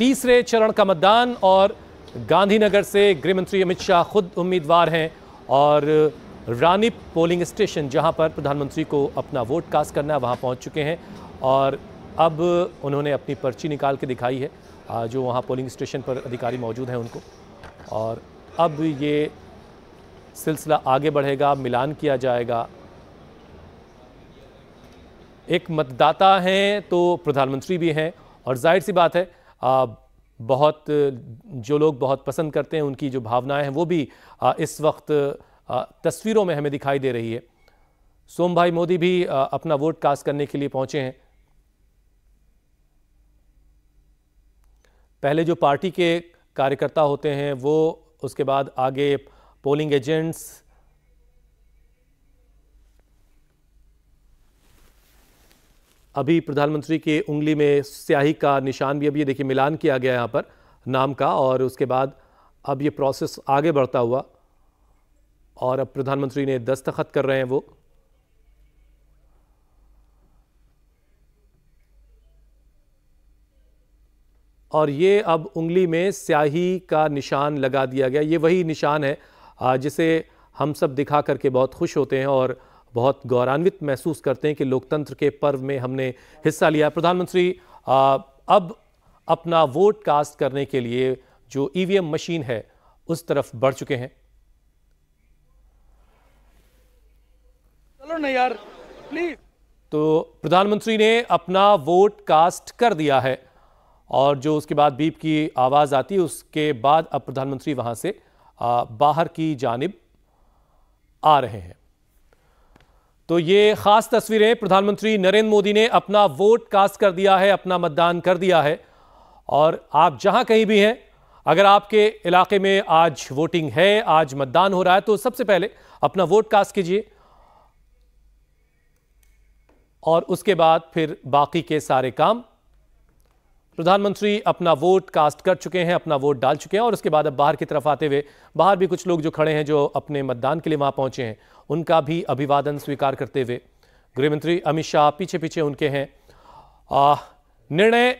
तीसरे चरण का मतदान और गांधीनगर से गृहमंत्री अमित शाह खुद उम्मीदवार हैं और रानी पोलिंग स्टेशन जहां पर प्रधानमंत्री को अपना वोट कास्ट करना है वहां पहुंच चुके हैं और अब उन्होंने अपनी पर्ची निकाल के दिखाई है जो वहां पोलिंग स्टेशन पर अधिकारी मौजूद हैं उनको और अब ये सिलसिला आगे बढ़ेगा मिलान किया जाएगा एक मतदाता हैं तो प्रधानमंत्री भी हैं और जाहिर सी बात है बहुत जो लोग बहुत पसंद करते हैं उनकी जो भावनाएं हैं वो भी इस वक्त तस्वीरों में हमें दिखाई दे रही है सोम भाई मोदी भी अपना वोट कास्ट करने के लिए पहुंचे हैं पहले जो पार्टी के कार्यकर्ता होते हैं वो उसके बाद आगे पोलिंग एजेंट्स अभी प्रधानमंत्री के उंगली में स्याही का निशान भी अभी ये देखिए मिलान किया गया यहाँ पर नाम का और उसके बाद अब ये प्रोसेस आगे बढ़ता हुआ और अब प्रधानमंत्री ने दस्तखत कर रहे हैं वो और ये अब उंगली में स्याही का निशान लगा दिया गया ये वही निशान है जिसे हम सब दिखा करके बहुत खुश होते हैं और बहुत गौरवान्वित महसूस करते हैं कि लोकतंत्र के पर्व में हमने हिस्सा लिया प्रधानमंत्री अब अपना वोट कास्ट करने के लिए जो ईवीएम e मशीन है उस तरफ बढ़ चुके हैं चलो ना यार प्लीज तो प्रधानमंत्री ने अपना वोट कास्ट कर दिया है और जो उसके बाद बीप की आवाज़ आती है उसके बाद अब प्रधानमंत्री वहां से बाहर की जानब आ रहे हैं तो ये खास तस्वीरें प्रधानमंत्री नरेंद्र मोदी ने अपना वोट कास्ट कर दिया है अपना मतदान कर दिया है और आप जहां कहीं भी हैं अगर आपके इलाके में आज वोटिंग है आज मतदान हो रहा है तो सबसे पहले अपना वोट कास्ट कीजिए और उसके बाद फिर बाकी के सारे काम प्रधानमंत्री अपना वोट कास्ट कर चुके हैं अपना वोट डाल चुके हैं और उसके बाद अब बाहर की तरफ आते हुए बाहर भी कुछ लोग जो खड़े हैं जो अपने मतदान के लिए वहां पहुंचे हैं उनका भी अभिवादन स्वीकार करते हुए गृहमंत्री अमित शाह पीछे पीछे उनके हैं निर्णय